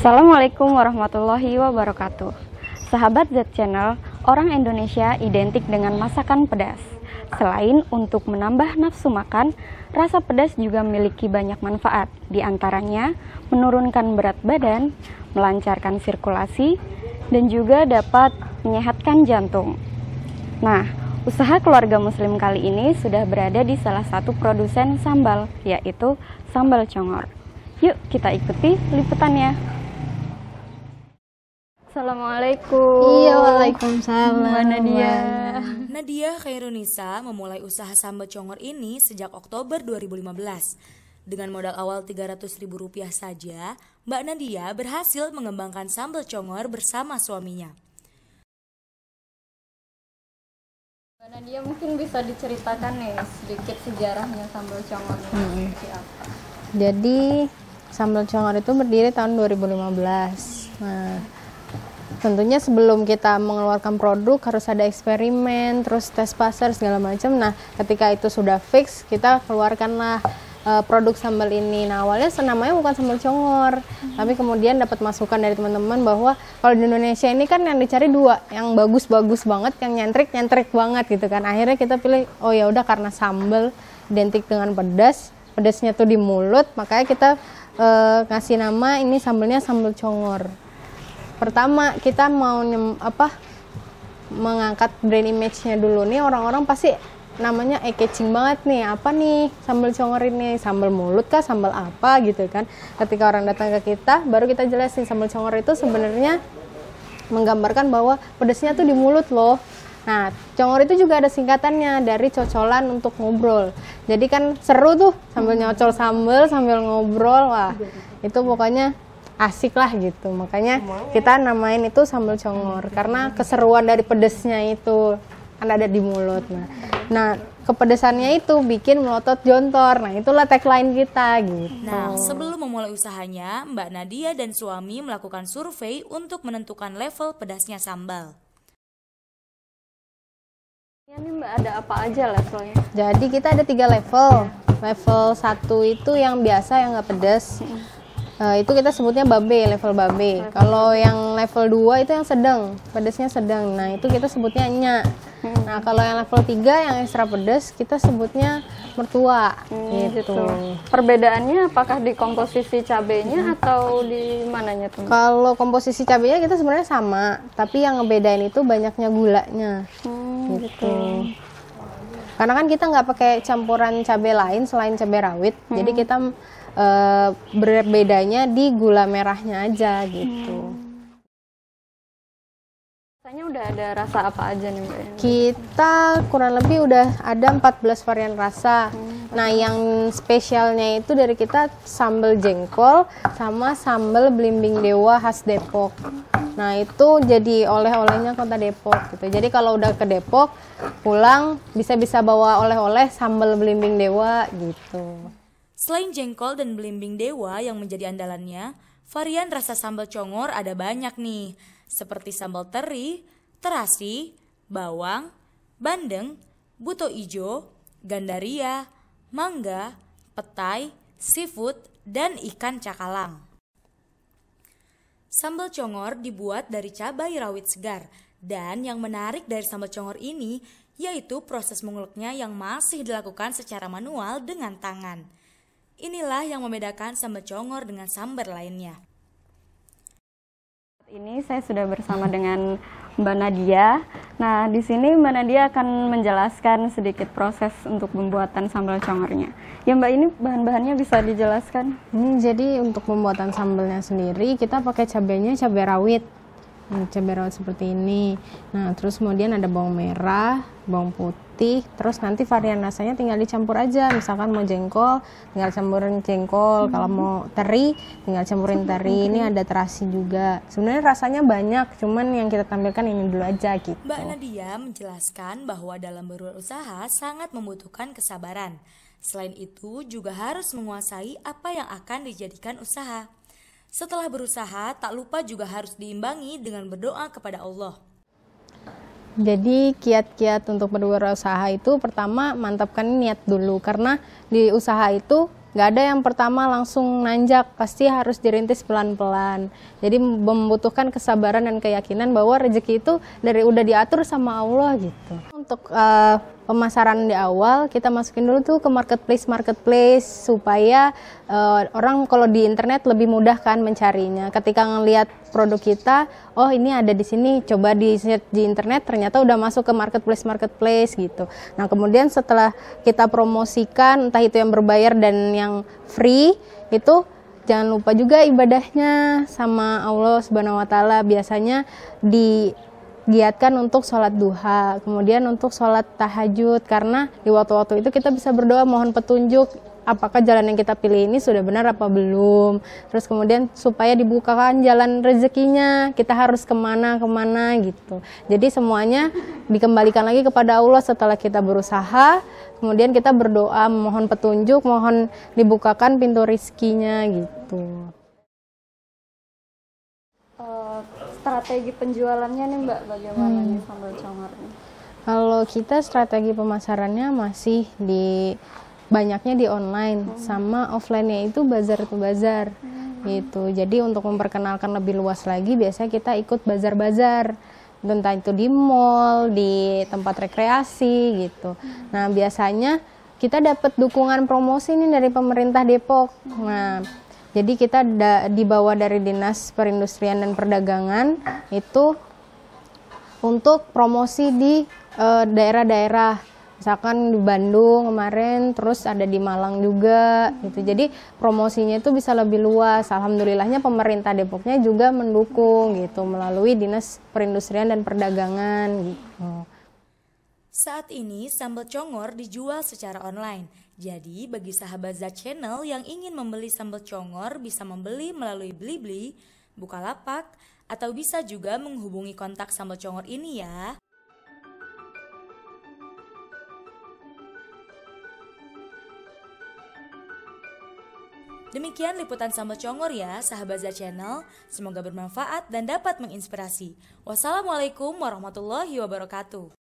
Assalamualaikum warahmatullahi wabarakatuh. Sahabat Z Channel, orang Indonesia identik dengan masakan pedas. Selain untuk menambah nafsu makan, rasa pedas juga memiliki banyak manfaat. Di antaranya, menurunkan berat badan, melancarkan sirkulasi, dan juga dapat menyehatkan jantung. Nah, usaha keluarga muslim kali ini sudah berada di salah satu produsen sambal, yaitu Sambal Congor. Yuk kita ikuti liputannya. Assalamualaikum. Iya, waalaikumsalam. Mbak Nadia. Nadia Khairunisa memulai usaha sambal congor ini sejak Oktober 2015. Dengan modal awal Rp300.000 saja, Mbak Nadia berhasil mengembangkan sambal congor bersama suaminya. Mbak Nadia mungkin bisa diceritakan nih sedikit sejarahnya sambal congor hmm. apa? Jadi sambal congor itu berdiri tahun 2015. Nah, tentunya sebelum kita mengeluarkan produk harus ada eksperimen, terus tes pasar segala macam. Nah, ketika itu sudah fix, kita keluarkanlah uh, produk sambal ini. Nah, awalnya senamanya bukan sambal congor, hmm. tapi kemudian dapat masukan dari teman-teman bahwa kalau di Indonesia ini kan yang dicari dua, yang bagus-bagus banget, yang nyentrik-nyentrik banget gitu kan. Akhirnya kita pilih, oh ya udah karena sambal identik dengan pedas, pedasnya tuh di mulut, makanya kita uh, ngasih nama ini sambelnya sambal congor pertama kita mau nyem, apa mengangkat brand image-nya dulu nih orang-orang pasti namanya eh catching banget nih apa nih sambal congor nih sambal mulut kah sambal apa gitu kan ketika orang datang ke kita baru kita jelasin sambal congor itu sebenarnya menggambarkan bahwa pedasnya tuh di mulut loh Nah, congor itu juga ada singkatannya dari cocolan untuk ngobrol. Jadi kan seru tuh sambil nyocol sambal sambil ngobrol. Wah, itu pokoknya asik lah gitu makanya kita namain itu sambal congor karena keseruan dari pedesnya itu kan ada di mulut nah nah kepedesannya itu bikin melotot jontor nah itulah tagline kita gitu nah sebelum memulai usahanya Mbak Nadia dan suami melakukan survei untuk menentukan level pedasnya sambal ya, ini mbak ada apa aja levelnya? Jadi kita ada tiga level. Level satu itu yang biasa yang nggak pedes. Hmm. Uh, itu kita sebutnya babe, level babe. Kalau yang level 2 itu yang sedang, pedesnya sedang. Nah, itu kita sebutnya nyak. Hmm. Nah, kalau yang level 3 yang ekstra pedes, kita sebutnya mertua. Hmm, gitu. gitu. Perbedaannya apakah di komposisi cabenya hmm. atau di mananya tuh? Kalau komposisi cabenya kita sebenarnya sama, tapi yang ngebedain itu banyaknya gulanya. Hmm, gitu. gitu karena kan kita nggak pakai campuran cabai lain selain cabai rawit hmm. jadi kita Eh, berbedanya di gula merahnya aja gitu. Hmm. Rasanya udah ada rasa apa aja nih Mbak? Kita kurang lebih udah ada 14 varian rasa. Hmm. nah, yang spesialnya itu dari kita sambal jengkol sama sambal belimbing dewa khas Depok. Nah, itu jadi oleh-olehnya Kota Depok gitu. Jadi kalau udah ke Depok, pulang bisa-bisa bawa oleh-oleh sambal belimbing dewa gitu. Selain jengkol dan belimbing dewa yang menjadi andalannya, varian rasa sambal congor ada banyak nih, seperti sambal teri, terasi, bawang, bandeng, buto ijo, gandaria, mangga, petai, seafood, dan ikan cakalang. Sambal congor dibuat dari cabai rawit segar, dan yang menarik dari sambal congor ini yaitu proses menguleknya yang masih dilakukan secara manual dengan tangan. Inilah yang membedakan sambal congor dengan sambal lainnya. Ini saya sudah bersama dengan Mbak Nadia. Nah, di sini Mbak Nadia akan menjelaskan sedikit proses untuk pembuatan sambal congornya. Ya Mbak, ini bahan-bahannya bisa dijelaskan? Hmm, jadi untuk pembuatan sambalnya sendiri, kita pakai cabenya cabai rawit cabai rawit seperti ini. Nah, terus kemudian ada bawang merah, bawang putih, terus nanti varian rasanya tinggal dicampur aja. Misalkan mau jengkol, tinggal campurin jengkol. Hmm. Kalau mau teri, tinggal campurin hmm, teri. Ini ada terasi juga. Sebenarnya rasanya banyak, cuman yang kita tampilkan ini dulu aja gitu. Mbak Nadia menjelaskan bahwa dalam berusaha sangat membutuhkan kesabaran. Selain itu, juga harus menguasai apa yang akan dijadikan usaha. Setelah berusaha, tak lupa juga harus diimbangi dengan berdoa kepada Allah. Jadi kiat-kiat untuk berwirausaha itu pertama mantapkan niat dulu karena di usaha itu nggak ada yang pertama langsung nanjak pasti harus dirintis pelan-pelan. Jadi membutuhkan kesabaran dan keyakinan bahwa rezeki itu dari udah diatur sama Allah gitu. Untuk uh, pemasaran di awal kita masukin dulu tuh ke marketplace marketplace supaya uh, orang kalau di internet lebih mudah kan mencarinya. Ketika ngelihat produk kita, oh ini ada di sini, coba di di internet ternyata udah masuk ke marketplace marketplace gitu. Nah, kemudian setelah kita promosikan entah itu yang berbayar dan yang free itu jangan lupa juga ibadahnya sama Allah Subhanahu wa taala biasanya di giatkan untuk sholat duha, kemudian untuk sholat tahajud, karena di waktu-waktu itu kita bisa berdoa mohon petunjuk apakah jalan yang kita pilih ini sudah benar apa belum. Terus kemudian supaya dibukakan jalan rezekinya, kita harus kemana kemana gitu. Jadi semuanya dikembalikan lagi kepada Allah setelah kita berusaha, kemudian kita berdoa mohon petunjuk, mohon dibukakan pintu rezekinya gitu. strategi penjualannya nih Mbak bagaimana hmm. nih sambal congor ini? Kalau kita strategi pemasarannya masih di banyaknya di online hmm. sama offline-nya itu bazar to bazar. Hmm. Gitu. Jadi untuk memperkenalkan lebih luas lagi biasanya kita ikut bazar-bazar entah itu di mall, di tempat rekreasi gitu. Hmm. Nah, biasanya kita dapat dukungan promosi nih dari pemerintah Depok. Hmm. Nah, jadi kita da, dibawa dari Dinas Perindustrian dan Perdagangan itu untuk promosi di eh, daerah-daerah misalkan di Bandung kemarin terus ada di Malang juga gitu jadi promosinya itu bisa lebih luas alhamdulillahnya pemerintah Depoknya juga mendukung gitu melalui dinas perindustrian dan perdagangan gitu saat ini sambal congor dijual secara online jadi bagi sahabat Z Channel yang ingin membeli sambal congor bisa membeli melalui Blibli, Bukalapak, atau bisa juga menghubungi kontak sambal congor ini ya. Demikian liputan sambal congor ya, sahabat Z Channel. Semoga bermanfaat dan dapat menginspirasi. Wassalamualaikum warahmatullahi wabarakatuh.